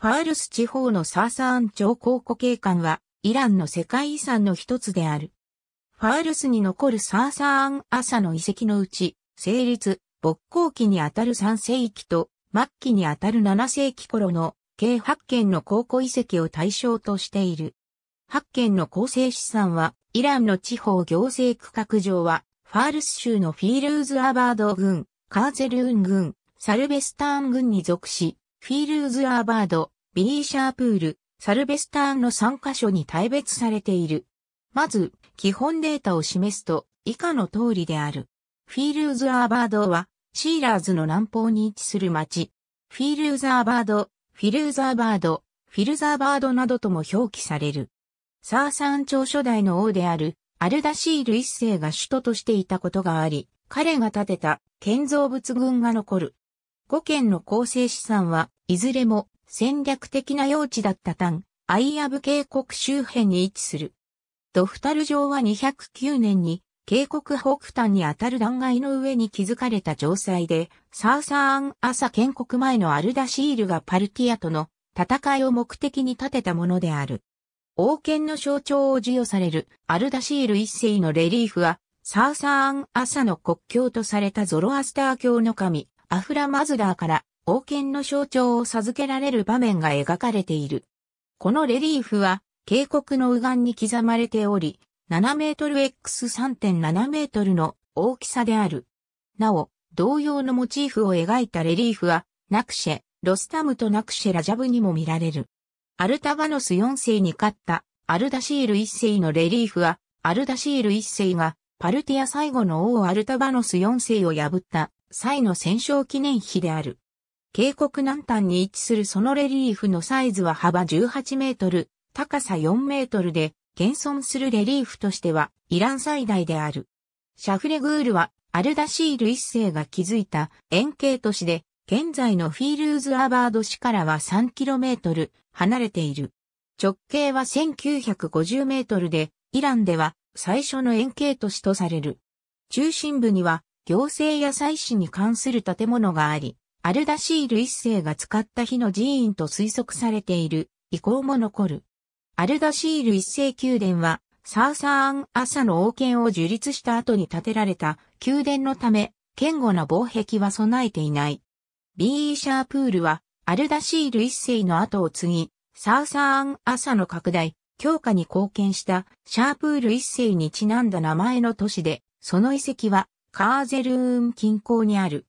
ファールス地方のサーサーン朝考古景観は、イランの世界遺産の一つである。ファールスに残るサーサーン朝の遺跡のうち、成立、勃興期にあたる3世紀と、末期にあたる7世紀頃の、計8件の考古遺跡を対象としている。8件の構成資産は、イランの地方行政区画上は、ファールス州のフィールーズ・アバード郡、カーゼルーン郡、サルベスターン郡に属し、フィールズ・アーバード、ビリー・シャープール、サルベスターンの3箇所に大別されている。まず、基本データを示すと、以下の通りである。フィールズ・アーバードは、シーラーズの南方に位置する町。フィールズ・アーバード、フィルザーバード、フィルザーバードなどとも表記される。サーサン朝初代の王である、アルダシール一世が首都としていたことがあり、彼が建てた建造物群が残る5県の構成資産はいずれも戦略的な用地だった単、アイアブ渓谷周辺に位置する。ドフタル城は209年に渓谷北端にあたる断崖の上に築かれた城塞で、サーサーン朝建国前のアルダシールがパルティアとの戦いを目的に建てたものである。王権の象徴を授与されるアルダシール一世のレリーフは、サーサーン朝の国境とされたゾロアスター教の神、アフラマズラーから王権の象徴を授けられる場面が描かれている。このレリーフは渓谷の右岸に刻まれており、7メートル x3.7 メートルの大きさである。なお、同様のモチーフを描いたレリーフは、ナクシェ、ロスタムとナクシェラジャブにも見られる。アルタバノス4世に勝ったアルダシール1世のレリーフは、アルダシール1世がパルティア最後の王アルタバノス4世を破った際の戦勝記念碑である。渓谷南端に位置するそのレリーフのサイズは幅18メートル、高さ4メートルで、現存するレリーフとしてはイラン最大である。シャフレグールはアルダシール一世が築いた円形都市で、現在のフィールズ・アバード市からは 3km 離れている。直径は 1950m で、イランでは最初の円形都市とされる。中心部には行政や祭祀に関する建物があり、アルダシール一世が使った日の寺院と推測されている遺構も残る。アルダシール一世宮殿は、サーサーン朝の王権を樹立した後に建てられた宮殿のため、堅固な防壁は備えていない。B.E. シャープールは、アルダシール一世の後を継ぎ、サーサーン朝の拡大、強化に貢献したシャープール一世にちなんだ名前の都市で、その遺跡はカーゼルーン近郊にある。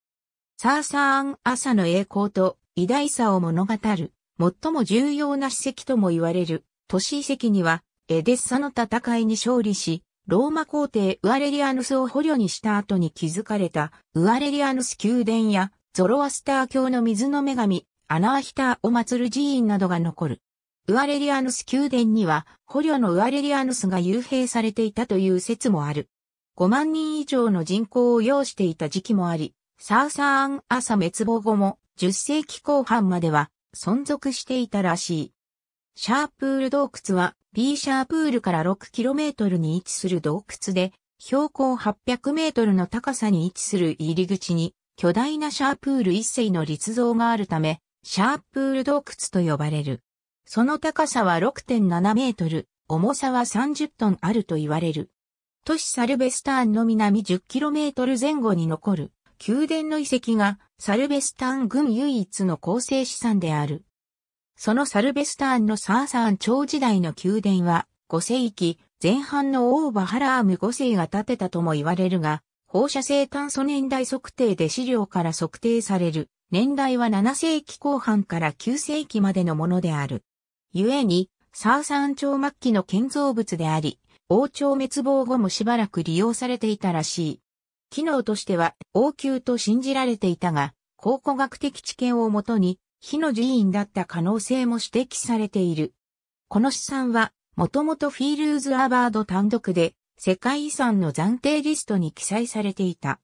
サーサーン朝の栄光と偉大さを物語る、最も重要な史跡とも言われる、都市遺跡には、エデッサの戦いに勝利し、ローマ皇帝ウアレリアヌスを捕虜にした後に築かれたウアレリアヌス宮殿やゾロアスター教の水の女神アナーヒターを祀る寺院などが残る。ウアレリアヌス宮殿には捕虜のウアレリアヌスが幽閉されていたという説もある。5万人以上の人口を要していた時期もあり、サーサーン朝滅亡後も10世紀後半までは存続していたらしい。シャープール洞窟は B シャープールから 6km に位置する洞窟で、標高 800m の高さに位置する入り口に巨大なシャープール一世の立像があるため、シャープール洞窟と呼ばれる。その高さは6.7メートル、重さは30トンあると言われる。都市サルベスターンの南 10km 前後に残る宮殿の遺跡がサルベスターン群唯一の構成資産である。そのサルベスターンのサーサーン朝時代の宮殿は5世紀前半のオーバハラーム5世が建てたとも言われるが、放射性炭素年代測定で資料から測定される年代は7世紀後半から9世紀までのものである。故に、サーサーン朝末期の建造物であり、王朝滅亡後もしばらく利用されていたらしい。機能としては王宮と信じられていたが、考古学的知見をもとに、火の寺院だった可能性も指摘されている。この試算は、もともとフィールーズ・アバード単独で、世界遺産の暫定リストに記載されていた。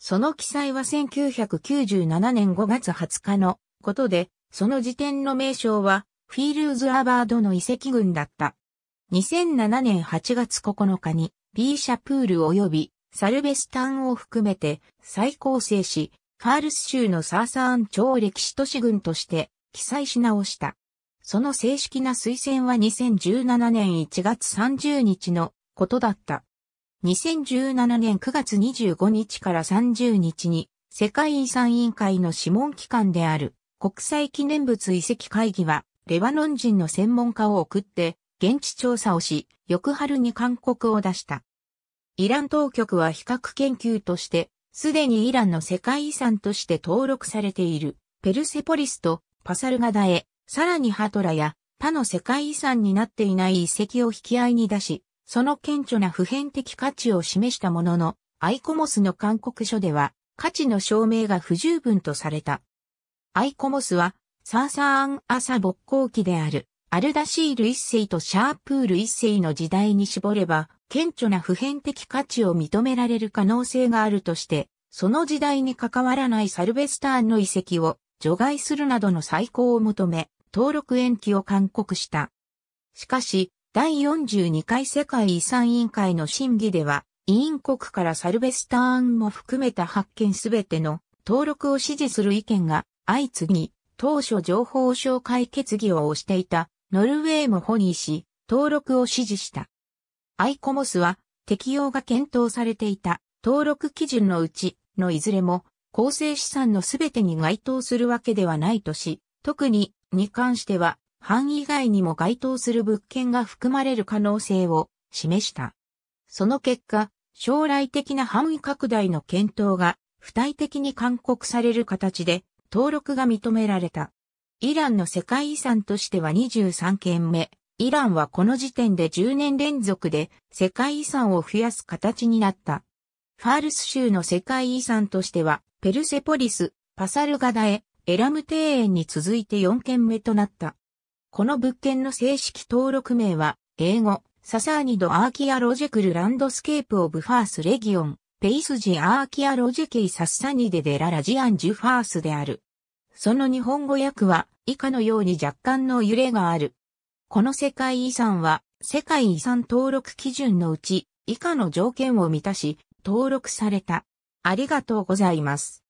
その記載は1997年5月20日のことで、その時点の名称は、フィールーズ・アバードの遺跡群だった。2007年8月9日にビーシャプール及びサルベスタンを含めて再構成し、カールス州のサーサーン超歴史都市群として記載し直した。その正式な推薦は2017年1月30日のことだった。2017年9月25日から30日に世界遺産委員会の諮問機関である国際記念物遺跡会議はレバノン人の専門家を送って現地調査をし、翌春に勧告を出した。イラン当局は比較研究として、すでにイランの世界遺産として登録されている、ペルセポリスとパサルガダへ、さらにハトラや他の世界遺産になっていない遺跡を引き合いに出し、その顕著な普遍的価値を示したものの、アイコモスの勧告書では、価値の証明が不十分とされた。アイコモスは、サーサーン・アサ勃興期であるアルダシール一世とシャープール一世の時代に絞れば、顕著な普遍的価値を認められる可能性があるとして、その時代に関わらないサルベスターンの遺跡を除外するなどの再考を求め、登録延期を勧告した。しかし、第42回世界遺産委員会の審議では、委員国からサルベスターンも含めた発見すべての登録を支持する意見が相次ぎ、当初情報紹介決議を推していたノルウェーも保ーし、登録を支持した。アイコモスは適用が検討されていた登録基準のうちのいずれも構成資産のすべてに該当するわけではないとし、特にに関しては範囲外にも該当する物件が含まれる可能性を示した。その結果、将来的な範囲拡大の検討が付帯的に勧告される形で登録が認められた。イランの世界遺産としては23件目。イランはこの時点で10年連続で世界遺産を増やす形になった。ファールス州の世界遺産としては、ペルセポリス、パサルガダエ、エラム庭園に続いて4件目となった。この物件の正式登録名は、英語、ササーニドアーキアロジェクルランドスケープオブファースレギオン、ペイスジアーキアロジェケイサッサニデデララジアンジュファースである。その日本語訳は以下のように若干の揺れがある。この世界遺産は世界遺産登録基準のうち以下の条件を満たし登録された。ありがとうございます。